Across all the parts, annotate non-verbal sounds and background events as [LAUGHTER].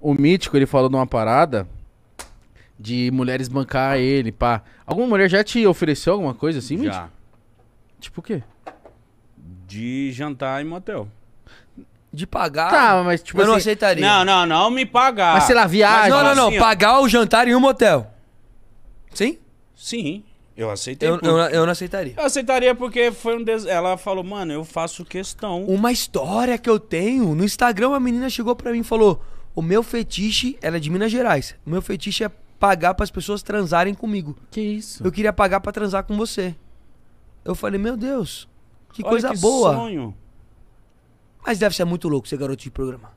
o Mítico, ele falou de uma parada de mulheres bancar ele, pá. Alguma mulher já te ofereceu alguma coisa assim, Mítico? Já. Tipo o quê? De jantar em motel. De pagar. Tá, mas tipo Eu assim, não aceitaria. Não, não, não me pagar. Mas sei lá, viagem. Mas tipo não, não, não. Assim, pagar o jantar em um motel. Sim? Sim. Eu aceitei. Eu, eu, eu, não aceitaria. Eu aceitaria porque foi um des... Ela falou, mano, eu faço questão. Uma história que eu tenho. No Instagram, uma menina chegou pra mim e falou: o meu fetiche, ela é de Minas Gerais. O meu fetiche é pagar para as pessoas transarem comigo. Que isso? Eu queria pagar para transar com você. Eu falei, meu Deus, que Olha coisa que boa. sonho. Mas deve ser muito louco ser garoto de programa.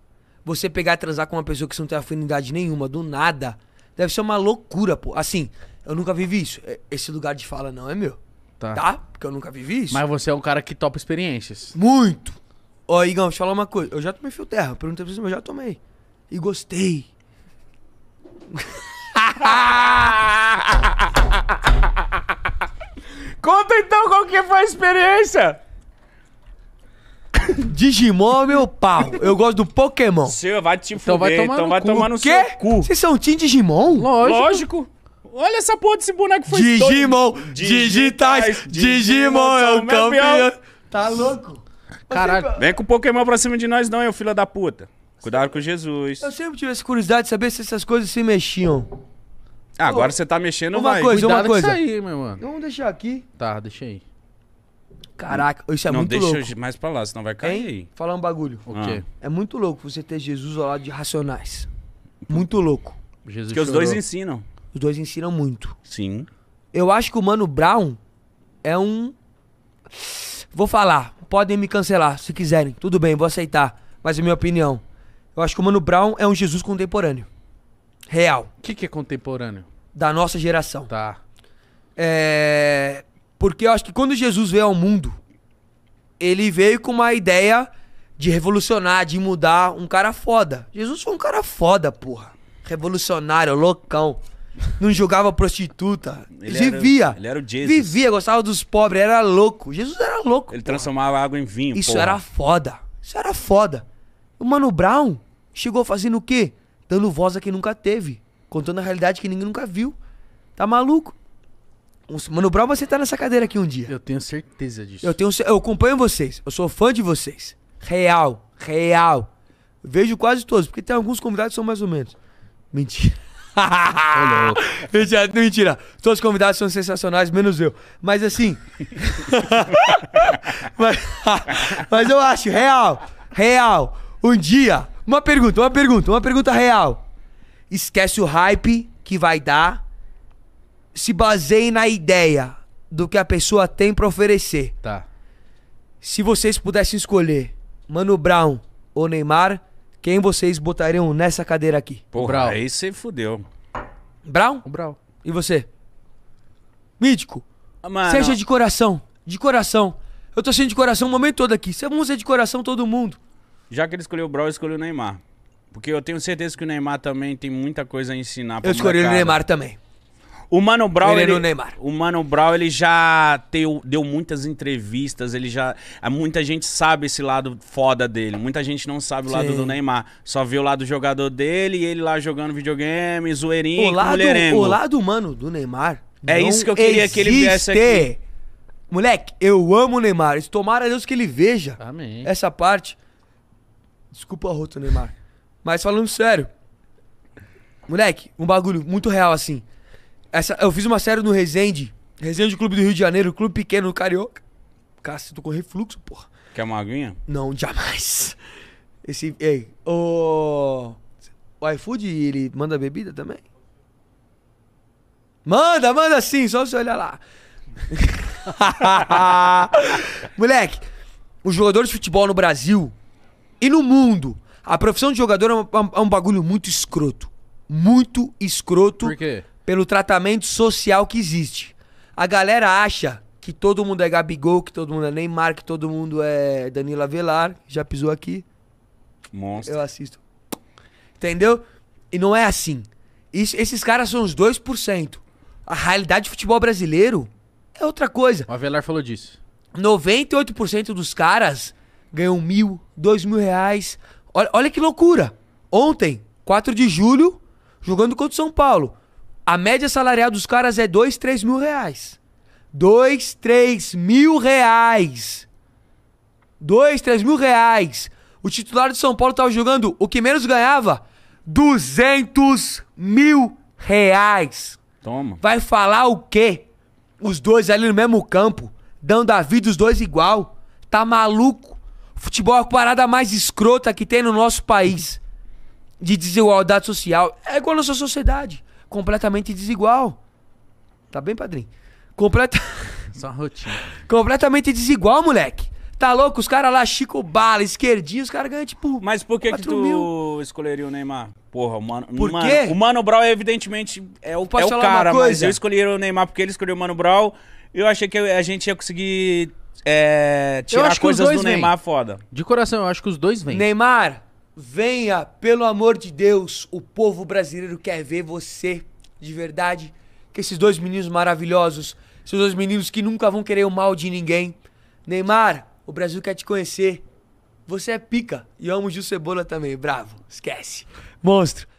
Você pegar e transar com uma pessoa que você não tem afinidade nenhuma, do nada, deve ser uma loucura, pô. Assim, eu nunca vivi isso. Esse lugar de fala não é meu. Tá. tá? Porque eu nunca vivi isso. Mas você é um cara que topa experiências. Muito! Ó, Igão, deixa eu falar uma coisa. Eu já tomei fio terra, perguntei pra você, mas eu já tomei e gostei. [LAUGHS] Conta então qual que foi a experiência. Digimon é meu pau. Eu gosto do Pokémon. você vai te então fuder. Vai tomar então vai cu. tomar no Quê? seu cu. Vocês são Team Digimon? Lógico. Lógico. Olha essa porra desse boneco foi Digimon, todo... digitais, Digimon é o campeão. Tá louco? Caralho. Vem com o Pokémon pra cima de nós não, eu filho da puta. Cuidado com Jesus. Eu sempre tive essa curiosidade de saber se essas coisas se mexiam. Ah, agora você tá mexendo, uma vai. coisa, Cuidado uma coisa. isso aí, meu mano. Vamos deixar aqui. Tá, deixa aí. Caraca, isso é não muito deixa louco. Deixa mais pra lá, senão vai cair. Hein? Falar um bagulho. O Ah. É muito louco você ter Jesus ao lado de Racionais. Muito louco. Jesus Porque os dois ensinam. Os dois ensinam muito. Sim. Eu acho que o Mano Brown é um. Vou falar. Podem me cancelar se quiserem. Tudo bem, vou aceitar. Mas é minha opinião. Eu acho que o Mano Brown é um Jesus contemporâneo. Real. O que, que é contemporâneo? Da nossa geração. Tá. É... Porque eu acho que quando Jesus veio ao mundo, ele veio com uma ideia de revolucionar, de mudar um cara foda. Jesus foi um cara foda, porra. Revolucionário, loucão. Não julgava prostituta. Ele vivia. Era, ele era o Jesus. Vivia, gostava dos pobres, era louco. Jesus era louco. Ele porra. transformava água em vinho. Isso porra. era foda. Isso era foda. O Mano Brown chegou fazendo o quê? Dando voz a quem nunca teve. Contando a realidade que ninguém nunca viu. Tá maluco? Mano Brown você tá nessa cadeira aqui um dia. Eu tenho certeza disso. Eu, tenho, eu acompanho vocês. Eu sou fã de vocês. Real. Real. vejo quase todos, porque tem alguns convidados que são mais ou menos. Mentira. [LAUGHS] mentira, mentira. Todos os convidados são sensacionais, menos eu. Mas assim. [LAUGHS] [LAUGHS] mas, mas eu acho, real. Real. Um dia, uma pergunta, uma pergunta, uma pergunta real. Esquece o hype que vai dar. Se baseie na ideia do que a pessoa tem pra oferecer. Tá. Se vocês pudessem escolher Mano Brown ou Neymar, quem vocês botariam nessa cadeira aqui? Porra, Brown. aí você fudeu. Brown? O Brown. E você? Mítico. Mano. Seja é de coração. De coração. Eu tô sendo de coração o momento todo aqui. Vamos ser é de coração todo mundo. Já que ele escolheu o Brawl, escolheu o Neymar. Porque eu tenho certeza que o Neymar também tem muita coisa a ensinar pra Eu escolhi o Neymar também. O Mano Brown, ele, ele, Neymar. o Mano Brown, ele já teu, deu muitas entrevistas, ele já ah, muita gente sabe esse lado foda dele, muita gente não sabe o Sim. lado do Neymar, só vê o lado do jogador dele e ele lá jogando videogame, zoeirinho, o lado, mulherengo. O lado humano do Neymar. É isso que eu queria existe. que ele viesse aqui. Moleque, eu amo o Neymar. Tomara a Deus que ele veja Amém. essa parte. Desculpa o roto, Neymar. Mas falando sério. Moleque, um bagulho muito real assim. Essa, eu fiz uma série no Resende. Resende Clube do Rio de Janeiro, clube pequeno no Carioca. Cacete, tô com refluxo, porra. Quer uma aguinha? Não, jamais. [LAUGHS] Esse. Ei, o. O iFood, ele manda bebida também? Manda, manda sim, só você olhar lá. [LAUGHS] Moleque, os jogadores de futebol no Brasil e no mundo, a profissão de jogador é, é um, é um bagulho muito escroto. Muito escroto. Por quê? Pelo tratamento social que existe. A galera acha que todo mundo é Gabigol, que todo mundo é Neymar, que todo mundo é Danila Velar. Já pisou aqui. Monstro. Eu assisto. Entendeu? E não é assim. Isso, esses caras são os 2%. A realidade do futebol brasileiro é outra coisa. O Avelar falou disso. 98% dos caras ganhou mil, dois mil reais. Olha, olha que loucura. Ontem, 4 de julho, jogando contra o São Paulo. A média salarial dos caras é dois, três mil reais. Dois, três mil reais. Dois, três mil reais. O titular de São Paulo estava jogando o que menos ganhava? Duzentos mil reais. Toma. Vai falar o quê? Os dois ali no mesmo campo, dando a vida os dois igual. Tá maluco? Futebol é a parada mais escrota que tem no nosso país. De desigualdade social. É igual a nossa sociedade. Completamente desigual. Tá bem, padrinho? Completa... [LAUGHS] Só rotina. Completamente desigual, moleque. Tá louco? Os caras lá, Chico Bala, esquerdinho, os caras ganham tipo. Mas por que, que tu mil? escolheria o Neymar? Porra, o Mano. Por mano, quê? o Mano Brown, evidentemente, é o, é o cara, mas eu escolhi o Neymar porque ele escolheu o Mano Brown. Eu achei que a gente ia conseguir é, tirar coisas do Neymar foda. De coração, eu acho que os dois vêm. Neymar, venha, pelo amor de Deus. O povo brasileiro quer ver você de verdade. Que esses dois meninos maravilhosos, esses dois meninos que nunca vão querer o mal de ninguém. Neymar, o Brasil quer te conhecer. Você é pica. E amo o Gil Cebola também, bravo. Esquece. Monstro.